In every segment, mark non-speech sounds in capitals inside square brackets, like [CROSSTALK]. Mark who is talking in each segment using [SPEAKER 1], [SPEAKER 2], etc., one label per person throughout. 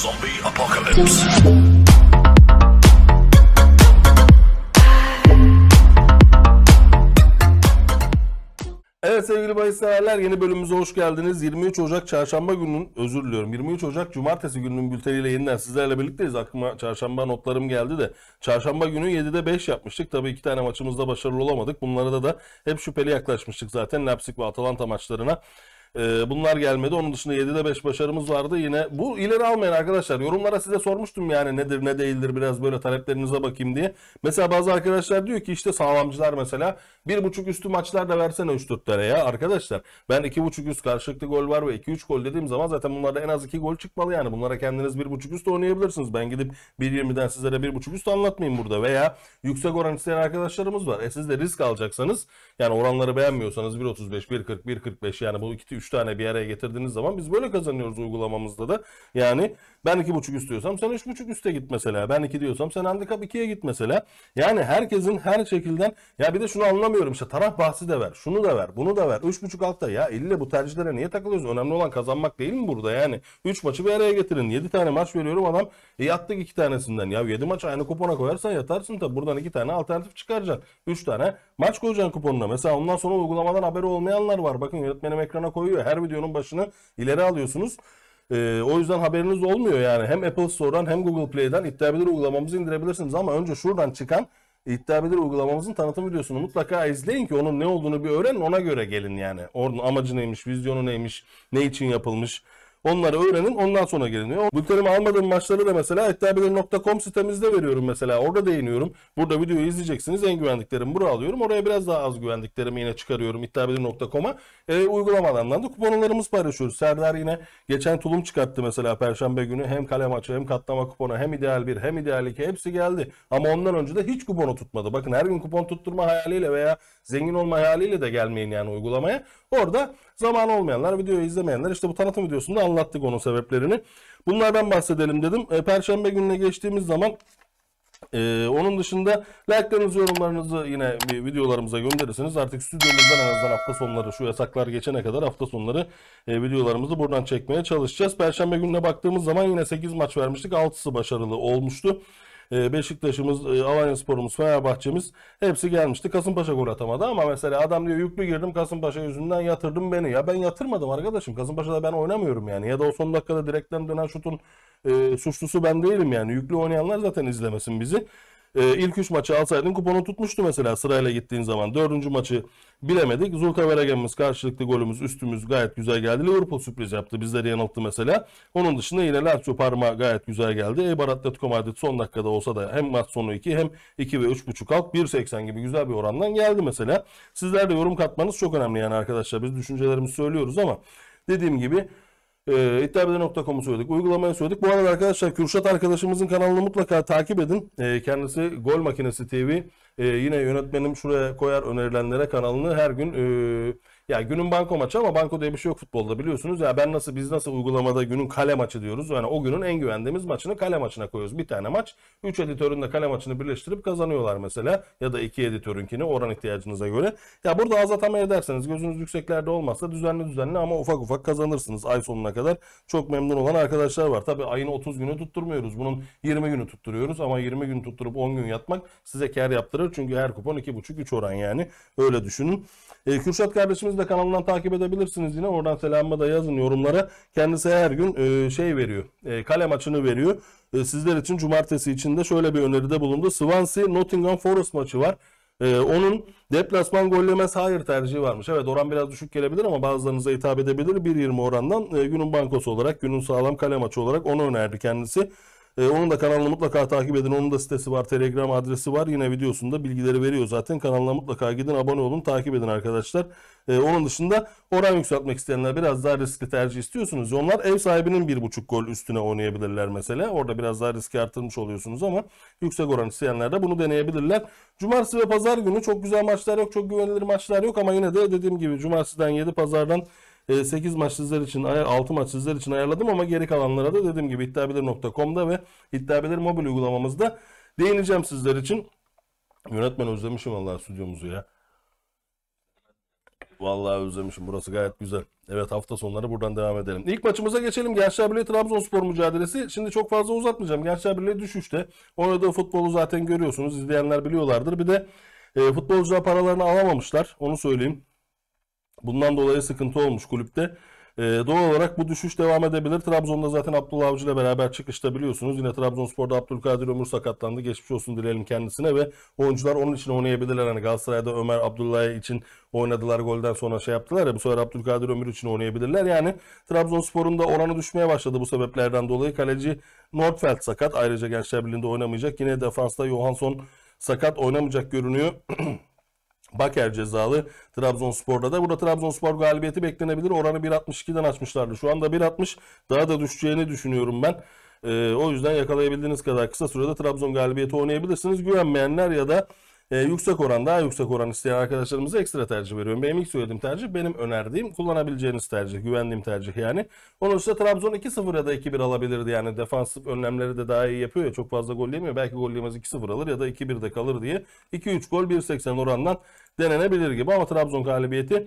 [SPEAKER 1] Zombie Apocalypse. Evet sevgili bahisseverler yeni bölümümüze hoş geldiniz. 23 Ocak Çarşamba gününün özür diliyorum. 23 Ocak Cumartesi gününün bülteniyle yeniden sizlerle birlikteyiz. Aklıma Çarşamba notlarım geldi de. Çarşamba günü 7'de 5 yapmıştık. Tabii iki tane maçımızda başarılı olamadık. Bunlara da da hep şüpheli yaklaşmıştık zaten. Leipzig ve Atalanta maçlarına. Ee, bunlar gelmedi. Onun dışında 7'de 5 başarımız vardı. Yine bu ileri almayan arkadaşlar. Yorumlara size sormuştum yani nedir ne değildir biraz böyle taleplerinize bakayım diye. Mesela bazı arkadaşlar diyor ki işte sağlamcılar mesela 1.5 üstü maçlar da versene 3 tane ya arkadaşlar. Ben 2.5 üst karşılıklı gol var ve 2-3 gol dediğim zaman zaten bunlarda en az 2 gol çıkmalı yani. Bunlara kendiniz 1.5 üst oynayabilirsiniz. Ben gidip 1.20'den sizlere 1.5 üst anlatmayayım burada veya yüksek oran isteyen arkadaşlarımız var. E siz de risk alacaksanız yani oranları beğenmiyorsanız 1.35, 1.40, 1.45 yani bu iki 3 tane bir araya getirdiğiniz zaman biz böyle kazanıyoruz uygulamamızda da. Yani ben 2.5 üst diyorsam sen 3.5 üste git mesela. Ben 2 diyorsam sen handikap 2'ye git mesela. Yani herkesin her şekilden ya bir de şunu anlamıyorum işte taraf bahsi de ver. Şunu da ver. Bunu da ver. 3.5 altta ya ille bu tercihlere niye takılıyoruz? Önemli olan kazanmak değil mi burada yani? 3 maçı bir araya getirin. 7 tane maç veriyorum adam. E yattık 2 tanesinden. Ya 7 maç aynı kupona koyarsan yatarsın tabi. Buradan 2 tane alternatif çıkaracaksın. 3 tane maç koyacaksın kuponuna. Mesela ondan sonra uygulamadan haberi olmayanlar var. Bakın yönetmenim ekrana koyuyor koyuyor. Her videonun başını ileri alıyorsunuz. Ee, o yüzden haberiniz olmuyor yani. Hem Apple Store'dan hem Google Play'den iddiabilir uygulamamızı indirebilirsiniz. Ama önce şuradan çıkan iddiabilir uygulamamızın tanıtım videosunu mutlaka izleyin ki onun ne olduğunu bir öğrenin ona göre gelin yani. Onun amacı neymiş, vizyonu neymiş, ne için yapılmış, Onları öğrenin ondan sonra gelin diyor. Bültenimi almadığım maçları da mesela ettihabeleri.com sitemizde veriyorum mesela. Orada değiniyorum. Burada videoyu izleyeceksiniz. En güvendiklerimi buraya alıyorum. Oraya biraz daha az güvendiklerimi yine çıkarıyorum iddiabelir.com'a. E, uygulamalarından da kuponlarımız paylaşıyoruz. Serdar yine geçen tulum çıkarttı mesela Perşembe günü. Hem kalem maçı hem katlama kuponu hem ideal bir hem ideal iki hepsi geldi. Ama ondan önce de hiç kuponu tutmadı. Bakın her gün kupon tutturma hayaliyle veya Zengin olma hayaliyle de gelmeyin yani uygulamaya. Orada zaman olmayanlar, videoyu izlemeyenler işte bu tanıtım videosunda anlattık onun sebeplerini. Bunlardan bahsedelim dedim. E, Perşembe gününe geçtiğimiz zaman ee, onun dışında like'larınızı, yorumlarınızı yine videolarımıza gönderirseniz artık stüdyomuzdan en azından hafta sonları şu yasaklar geçene kadar hafta sonları e, videolarımızı buradan çekmeye çalışacağız. Perşembe gününe baktığımız zaman yine 8 maç vermiştik. 6'sı başarılı olmuştu. Ee, Beşiktaş'ımız, e, Alanya Spor'umuz, Fenerbahçe'miz hepsi gelmişti. Kasımpaşa gol atamadı ama mesela adam diyor yüklü girdim Kasımpaşa yüzünden yatırdım beni. Ya ben yatırmadım arkadaşım. Kasımpaşa'da ben oynamıyorum yani. Ya da o son dakikada direkten dönen şutun e, suçlusu ben değilim yani. Yüklü oynayanlar zaten izlemesin bizi. E, ilk 3 maçı alsaydın kuponu tutmuştu mesela sırayla gittiğin zaman. 4. maçı bilemedik. Zulka Veragem'imiz karşılıklı golümüz üstümüz gayet güzel geldi. Liverpool sürpriz yaptı. Bizleri yanılttı mesela. Onun dışında yine Lazio Parma gayet güzel geldi. Eibar Atletico Madrid son dakikada olsa da hem maç sonu 2 hem 2 ve 3.5 alt 1.80 gibi güzel bir orandan geldi mesela. Sizler de yorum katmanız çok önemli yani arkadaşlar. Biz düşüncelerimizi söylüyoruz ama dediğim gibi e, ee, iddiabede.com'u söyledik. Uygulamayı söyledik. Bu arada arkadaşlar Kürşat arkadaşımızın kanalını mutlaka takip edin. E, kendisi Gol Makinesi TV. E, ee, yine yönetmenim şuraya koyar önerilenlere kanalını her gün e, ya günün banko maçı ama banko diye bir şey yok futbolda biliyorsunuz. Ya ben nasıl biz nasıl uygulamada günün kale maçı diyoruz. Yani o günün en güvendiğimiz maçını kale maçına koyuyoruz. Bir tane maç 3 editörün de kale maçını birleştirip kazanıyorlar mesela. Ya da 2 editörünkini oran ihtiyacınıza göre. Ya burada az atama ederseniz gözünüz yükseklerde olmazsa düzenli düzenli ama ufak ufak kazanırsınız ay sonuna kadar. Çok memnun olan arkadaşlar var. Tabi ayın 30 günü tutturmuyoruz. Bunun 20 günü tutturuyoruz ama 20 gün tutturup 10 gün yatmak size kar yaptırır. Çünkü her kupon 2,5-3 oran yani. Öyle düşünün. Ee, Kürşat kardeşimiz de kanalından takip edebilirsiniz yine. Oradan selamımı da yazın yorumlara. Kendisi her gün e, şey veriyor. E, kalem açını veriyor. E, sizler için cumartesi için de şöyle bir öneride bulundu. Swansea Nottingham Forest maçı var. Ee, onun deplasman gollemez hayır tercihi varmış. Evet oran biraz düşük gelebilir ama bazılarınıza hitap edebilir. 1.20 orandan e, günün bankosu olarak, günün sağlam kale maçı olarak onu önerdi kendisi. E, onun da kanalını mutlaka takip edin. Onun da sitesi var, Telegram adresi var. Yine videosunda bilgileri veriyor zaten. Kanalına mutlaka gidin, abone olun, takip edin arkadaşlar. E, onun dışında oran yükseltmek isteyenler biraz daha riskli tercih istiyorsunuz. Onlar ev sahibinin 1.5 gol üstüne oynayabilirler mesela. Orada biraz daha riski artırmış oluyorsunuz ama yüksek oran isteyenler de bunu deneyebilirler. Cumartesi ve pazar günü çok güzel maçlar yok, çok güvenilir maçlar yok ama yine de dediğim gibi cumartesiden 7, pazardan 8 e, maç sizler için, 6 maç sizler için ayarladım ama geri kalanlara da dediğim gibi iddiabilir.com'da ve iddiabilir mobil uygulamamızda değineceğim sizler için. Yönetmen özlemişim vallahi stüdyomuzu ya. Vallahi özlemişim. Burası gayet güzel. Evet hafta sonları buradan devam edelim. İlk maçımıza geçelim. Gençler Birliği Trabzonspor mücadelesi. Şimdi çok fazla uzatmayacağım. Gençler Birliği düşüşte. Oynadığı futbolu zaten görüyorsunuz. İzleyenler biliyorlardır. Bir de e, futbolcular paralarını alamamışlar. Onu söyleyeyim. Bundan dolayı sıkıntı olmuş kulüpte. E, doğal olarak bu düşüş devam edebilir. Trabzon'da zaten Abdullah Avcı ile beraber çıkışta biliyorsunuz. Yine Trabzonspor'da Abdülkadir Ömür sakatlandı. Geçmiş olsun dileyelim kendisine ve oyuncular onun için oynayabilirler. Hani Galatasaray'da Ömer Abdullah için oynadılar golden sonra şey yaptılar ya bu sefer Abdülkadir Ömür için oynayabilirler. Yani Trabzonspor'un da oranı düşmeye başladı bu sebeplerden dolayı. Kaleci Nordfeld sakat. Ayrıca Gençler Birliği'nde oynamayacak. Yine defansta Johansson sakat oynamayacak görünüyor. [CLEARS THROAT] Baker cezalı Trabzonspor'da da. Burada Trabzonspor galibiyeti beklenebilir. Oranı 1.62'den açmışlardı. Şu anda 1.60 daha da düşeceğini düşünüyorum ben. Ee, o yüzden yakalayabildiğiniz kadar kısa sürede Trabzon galibiyeti oynayabilirsiniz. Güvenmeyenler ya da e, yüksek oran daha yüksek oran isteyen arkadaşlarımıza ekstra tercih veriyorum. Benim ilk söylediğim tercih benim önerdiğim kullanabileceğiniz tercih. Güvendiğim tercih yani. Onun dışında Trabzon 2-0 ya da 2-1 alabilirdi. Yani defansif önlemleri de daha iyi yapıyor ya. Çok fazla gol yemiyor. Belki gol yemez 2-0 alır ya da 2 1 de kalır diye. 2-3 gol 80 orandan denenebilir gibi. Ama Trabzon galibiyeti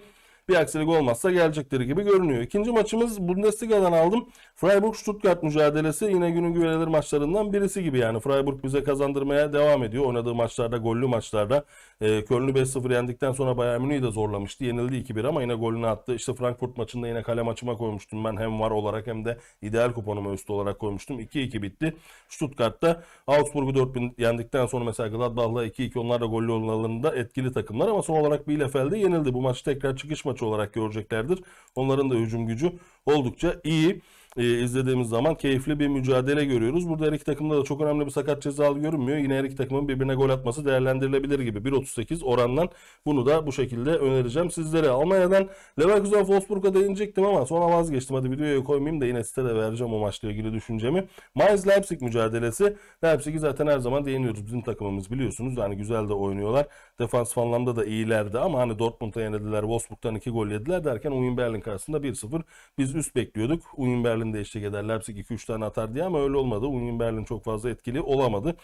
[SPEAKER 1] bir aksilik olmazsa gelecekleri gibi görünüyor. İkinci maçımız Bundesliga'dan aldım. Freiburg-Stuttgart mücadelesi yine günün güvenilir maçlarından birisi gibi yani. Freiburg bize kazandırmaya devam ediyor. Oynadığı maçlarda, gollü maçlarda. E, Köln'ü 5-0 yendikten sonra Bayern Münih'i de zorlamıştı. Yenildi 2-1 ama yine golünü attı. İşte Frankfurt maçında yine kale maçıma koymuştum ben. Hem var olarak hem de ideal kuponumu üst olarak koymuştum. 2-2 bitti. Stuttgart'ta Augsburg'u 4000 yendikten sonra mesela Gladbach'la 2-2 onlar da gollü olanlarında etkili takımlar ama son olarak Bielefeld'e yenildi. Bu maç tekrar çıkış maçı maçı olarak göreceklerdir. Onların da hücum gücü oldukça iyi e, izlediğimiz zaman keyifli bir mücadele görüyoruz. Burada her iki takımda da çok önemli bir sakat cezalı görünmüyor. Yine her iki takımın birbirine gol atması değerlendirilebilir gibi. 1.38 orandan bunu da bu şekilde önereceğim sizlere. Almanya'dan Leverkusen Wolfsburg'a değinecektim ama sonra vazgeçtim. Hadi videoya koymayayım da yine de vereceğim o maçla ilgili düşüncemi. Mainz Leipzig mücadelesi. Leipzig'i zaten her zaman değiniyoruz. Bizim takımımız biliyorsunuz. Yani güzel de oynuyorlar. Defans anlamda da iyilerdi ama hani Dortmund'a yenildiler. Wolfsburg'dan iki gol yediler derken Union Berlin karşısında 1-0. Biz üst bekliyorduk. Union Berlin Berlin de eşlik eder. Leipzig 2-3 tane atar diye ama öyle olmadı. Union Berlin çok fazla etkili olamadı.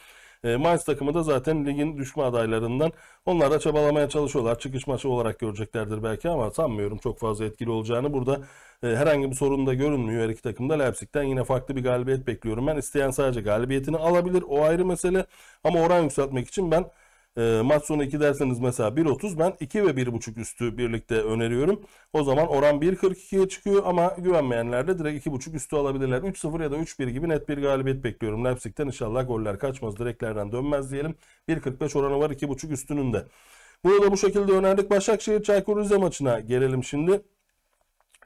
[SPEAKER 1] E, Mainz takımı da zaten ligin düşme adaylarından. Onlar da çabalamaya çalışıyorlar. Çıkış maçı olarak göreceklerdir belki ama sanmıyorum çok fazla etkili olacağını. Burada e, herhangi bir sorun da görünmüyor her iki takımda. Leipzig'ten yine farklı bir galibiyet bekliyorum. Ben isteyen sadece galibiyetini alabilir. O ayrı mesele. Ama oran yükseltmek için ben e, maç sonu 2 derseniz mesela 1.30 ben 2 ve 1.5 üstü birlikte öneriyorum. O zaman oran 1.42'ye çıkıyor ama güvenmeyenler de direkt 2.5 üstü alabilirler. 3-0 ya da 3-1 gibi net bir galibiyet bekliyorum. Leipzig'ten inşallah goller kaçmaz direklerden dönmez diyelim. 1.45 oranı var 2.5 üstünün de. Bunu da bu şekilde önerdik. Başakşehir Çaykur Rize maçına gelelim şimdi.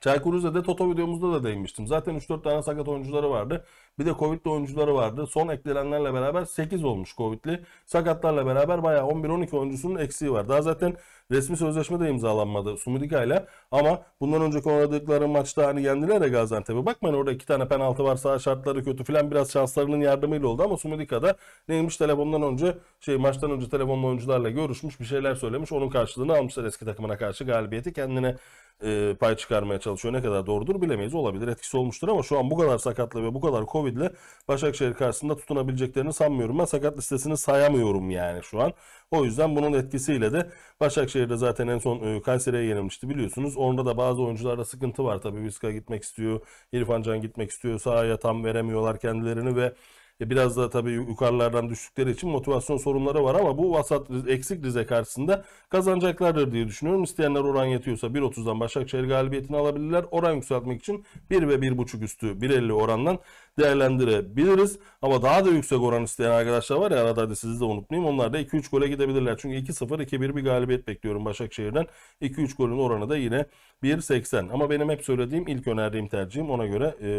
[SPEAKER 1] Çaykur Rize'de Toto videomuzda da değinmiştim. Zaten 3-4 tane sakat oyuncuları vardı. Bir de Covid'li oyuncuları vardı. Son eklenenlerle beraber 8 olmuş Covid'li. Sakatlarla beraber bayağı 11-12 oyuncusunun eksiği var. Daha zaten resmi sözleşme de imzalanmadı Sumudika ile. Ama bundan önceki oynadıkları maçta hani yendiler de Gaziantep'e. Bakmayın orada iki tane penaltı var. Sağ şartları kötü filan biraz şanslarının yardımıyla oldu ama da neymiş telefondan önce şey maçtan önce telefonla oyuncularla görüşmüş bir şeyler söylemiş. Onun karşılığını almışlar eski takımına karşı galibiyeti kendine e, pay çıkarmaya çalışıyor. Ne kadar doğrudur bilemeyiz. Olabilir etkisi olmuştur ama şu an bu kadar sakatlı ve bu kadar Covid ile Başakşehir karşısında tutunabileceklerini sanmıyorum. Ben sakat listesini sayamıyorum yani şu an. O yüzden bunun etkisiyle de Başakşehir'de zaten en son e, Kayseri'ye yenilmişti biliyorsunuz. Onda da bazı oyuncularda sıkıntı var tabii. Viska gitmek istiyor, İrfan Can gitmek istiyor. Sahaya tam veremiyorlar kendilerini ve ya biraz da tabii yukarılardan düştükleri için motivasyon sorunları var ama bu vasat eksik Rize karşısında kazanacaklardır diye düşünüyorum. İsteyenler oran yetiyorsa 1.30'dan Başakşehir galibiyetini alabilirler. Oran yükseltmek için 1 ve 1.5 üstü 1.50 orandan değerlendirebiliriz. Ama daha da yüksek oran isteyen arkadaşlar var ya arada hadi sizi de unutmayayım. Onlar da 2-3 gole gidebilirler. Çünkü 2-0 2-1 bir galibiyet bekliyorum Başakşehir'den. 2-3 golün oranı da yine 1.80. Ama benim hep söylediğim ilk önerdiğim tercihim ona göre e,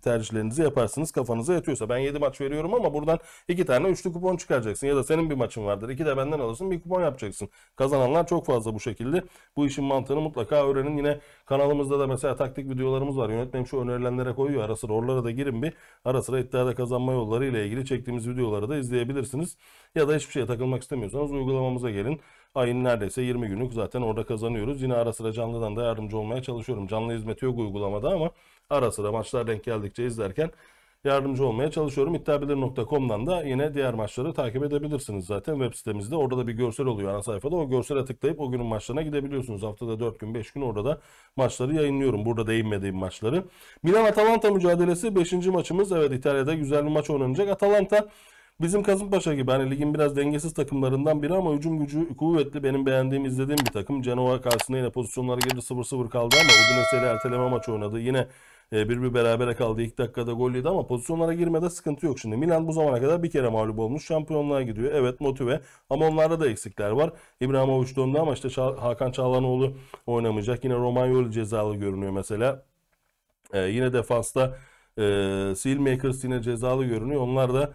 [SPEAKER 1] tercihlerinizi yaparsınız. Kafanıza yatıyorsa ben 7 maç veriyorum ama buradan iki tane üçlü kupon çıkaracaksın. Ya da senin bir maçın vardır. İki de benden alırsın bir kupon yapacaksın. Kazananlar çok fazla bu şekilde. Bu işin mantığını mutlaka öğrenin. Yine kanalımızda da mesela taktik videolarımız var. Yönetmenim şu önerilenlere koyuyor. Ara sıra oralara da girin bir. Ara sıra iddiada kazanma yolları ile ilgili çektiğimiz videoları da izleyebilirsiniz. Ya da hiçbir şeye takılmak istemiyorsanız uygulamamıza gelin. Ayın neredeyse 20 günlük zaten orada kazanıyoruz. Yine ara sıra canlıdan da yardımcı olmaya çalışıyorum. Canlı hizmeti yok uygulamada ama ara sıra maçlar denk geldikçe izlerken yardımcı olmaya çalışıyorum. İddiabilir.com'dan da yine diğer maçları takip edebilirsiniz zaten web sitemizde. Orada da bir görsel oluyor ana sayfada. O görsele tıklayıp o günün maçlarına gidebiliyorsunuz. Haftada 4 gün 5 gün orada da maçları yayınlıyorum. Burada değinmediğim maçları. Milan-Atalanta mücadelesi 5. maçımız. Evet İtalya'da güzel bir maç oynanacak. Atalanta Bizim Kasımpaşa gibi hani ligin biraz dengesiz takımlarından biri ama hücum gücü kuvvetli. Benim beğendiğim, izlediğim bir takım. Cenova karşısında yine pozisyonlara girdi 0-0 kaldı ama Udinese ile erteleme maç oynadı. Yine e, bir bir berabere kaldı. ilk dakikada gol yedi ama pozisyonlara girmede sıkıntı yok. Şimdi Milan bu zamana kadar bir kere mağlup olmuş. Şampiyonluğa gidiyor. Evet motive ama onlarda da eksikler var. İbrahimovic döndü ama işte Hakan Çağlanoğlu oynamayacak. Yine Romagnoli cezalı görünüyor mesela. Ee, yine defansta e, Sealmakers yine cezalı görünüyor. Onlar da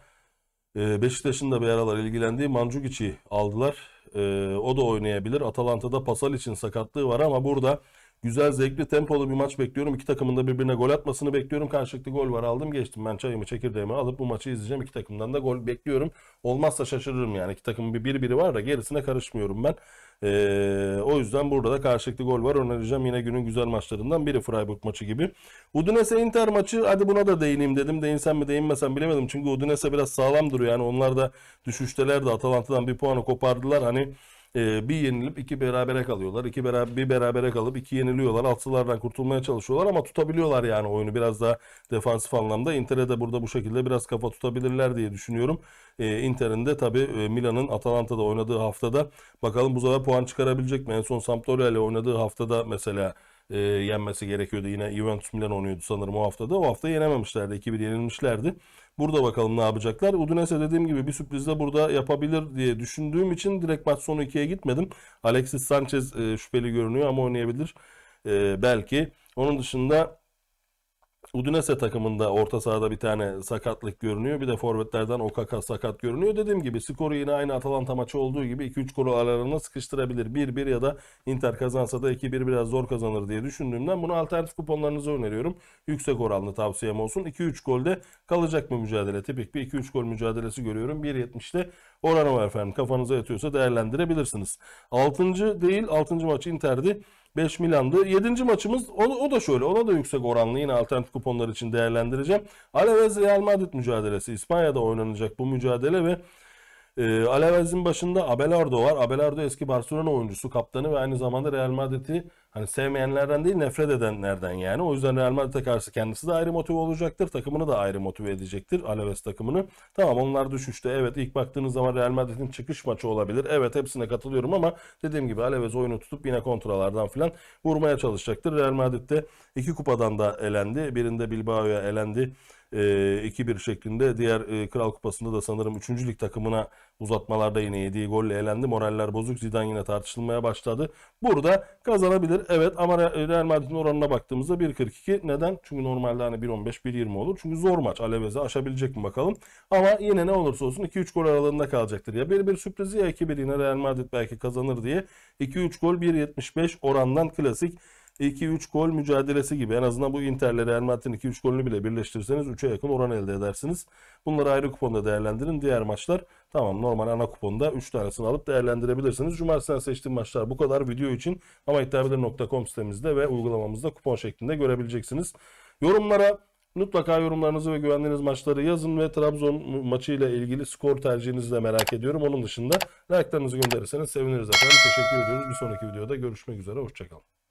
[SPEAKER 1] e, Beşiktaş'ın da bir aralar ilgilendiği Mancukic'i aldılar. E, o da oynayabilir. Atalanta'da Pasal için sakatlığı var ama burada Güzel, zevkli, tempolu bir maç bekliyorum. İki takımın da birbirine gol atmasını bekliyorum. Karşılıklı gol var aldım geçtim. Ben çayımı, çekirdeğimi alıp bu maçı izleyeceğim. İki takımdan da gol bekliyorum. Olmazsa şaşırırım yani. İki takımın bir biri biri var da gerisine karışmıyorum ben. Ee, o yüzden burada da karşılıklı gol var. Önereceğim yine günün güzel maçlarından biri Freiburg maçı gibi. Udinese Inter maçı hadi buna da değineyim dedim. Değinsem mi değinmesem bilemedim. Çünkü Udinese biraz sağlam duruyor. Yani onlar da düşüşteler de Atalanta'dan bir puanı kopardılar. Hani ee, bir yenilip iki berabere kalıyorlar. İki beraber, bir berabere kalıp iki yeniliyorlar. Altılardan kurtulmaya çalışıyorlar ama tutabiliyorlar yani oyunu biraz daha defansif anlamda. Inter'e de burada bu şekilde biraz kafa tutabilirler diye düşünüyorum. Ee, Inter'in de tabii e, Milan'ın Atalanta'da oynadığı haftada bakalım bu sefer puan çıkarabilecek mi? En son Sampdoria ile oynadığı haftada mesela e, yenmesi gerekiyordu. Yine Juventus Milan oynuyordu sanırım o haftada. O hafta yenememişlerdi. 2-1 yenilmişlerdi. Burada bakalım ne yapacaklar. Udinese dediğim gibi bir sürpriz de burada yapabilir diye düşündüğüm için direkt maç sonu 2'ye gitmedim. Alexis Sanchez e, şüpheli görünüyor ama oynayabilir e, belki. Onun dışında Udinese takımında orta sahada bir tane sakatlık görünüyor. Bir de forvetlerden Okaka sakat görünüyor. Dediğim gibi skoru yine aynı Atalanta maçı olduğu gibi 2-3 golü aralarına sıkıştırabilir. 1-1 ya da Inter kazansa da 2-1 biraz zor kazanır diye düşündüğümden bunu alternatif kuponlarınıza öneriyorum. Yüksek oranlı tavsiyem olsun. 2-3 golde kalacak mı mücadele? Tipik bir 2-3 gol mücadelesi görüyorum. 1.70'te oranı var efendim. Kafanıza yatıyorsa değerlendirebilirsiniz. 6. değil 6. maç Inter'di. 5 Milan'dı. 7. maçımız o, o da şöyle. Ona da yüksek oranlı yine alternatif kuponlar için değerlendireceğim. Alaves Real Madrid mücadelesi. İspanya'da oynanacak bu mücadele ve e, ee, Alavez'in başında Abelardo var. Abelardo eski Barcelona oyuncusu, kaptanı ve aynı zamanda Real Madrid'i hani sevmeyenlerden değil nefret edenlerden yani. O yüzden Real Madrid'e karşı kendisi de ayrı motive olacaktır. Takımını da ayrı motive edecektir. Alaves takımını. Tamam onlar düşüşte. Evet ilk baktığınız zaman Real Madrid'in çıkış maçı olabilir. Evet hepsine katılıyorum ama dediğim gibi Alaves oyunu tutup yine kontralardan filan vurmaya çalışacaktır. Real Madrid'de iki kupadan da elendi. Birinde Bilbao'ya elendi. 2-1 e, şeklinde diğer e, Kral Kupası'nda da sanırım 3. lig takımına Uzatmalarda yine yediği golle elendi. Moraller bozuk. Zidane yine tartışılmaya başladı. Burada kazanabilir. Evet ama Real Madrid'in oranına baktığımızda 1.42. Neden? Çünkü normalde hani 1.15 1.20 olur. Çünkü zor maç. Alaves'i aşabilecek mi bakalım. Ama yine ne olursa olsun 2-3 gol aralığında kalacaktır. Ya 1-1 sürprizi ya 2-1 yine Real Madrid belki kazanır diye. 2-3 gol 1.75 orandan klasik 2-3 gol mücadelesi gibi. En azından bu Inter'le Real Madrid'in 2-3 golünü bile birleştirirseniz 3'e yakın oran elde edersiniz. Bunları ayrı kuponda değerlendirin. Diğer maçlar Tamam normal ana kuponda 3 tanesini alıp değerlendirebilirsiniz. Cumartesi seçtiğim maçlar bu kadar video için ama iddiabilir.com sitemizde ve uygulamamızda kupon şeklinde görebileceksiniz. Yorumlara Mutlaka yorumlarınızı ve güvendiğiniz maçları yazın ve Trabzon maçı ile ilgili skor tercihinizi de merak ediyorum. Onun dışında like'larınızı gönderirseniz seviniriz efendim. Teşekkür ediyoruz. Bir sonraki videoda görüşmek üzere. Hoşçakalın.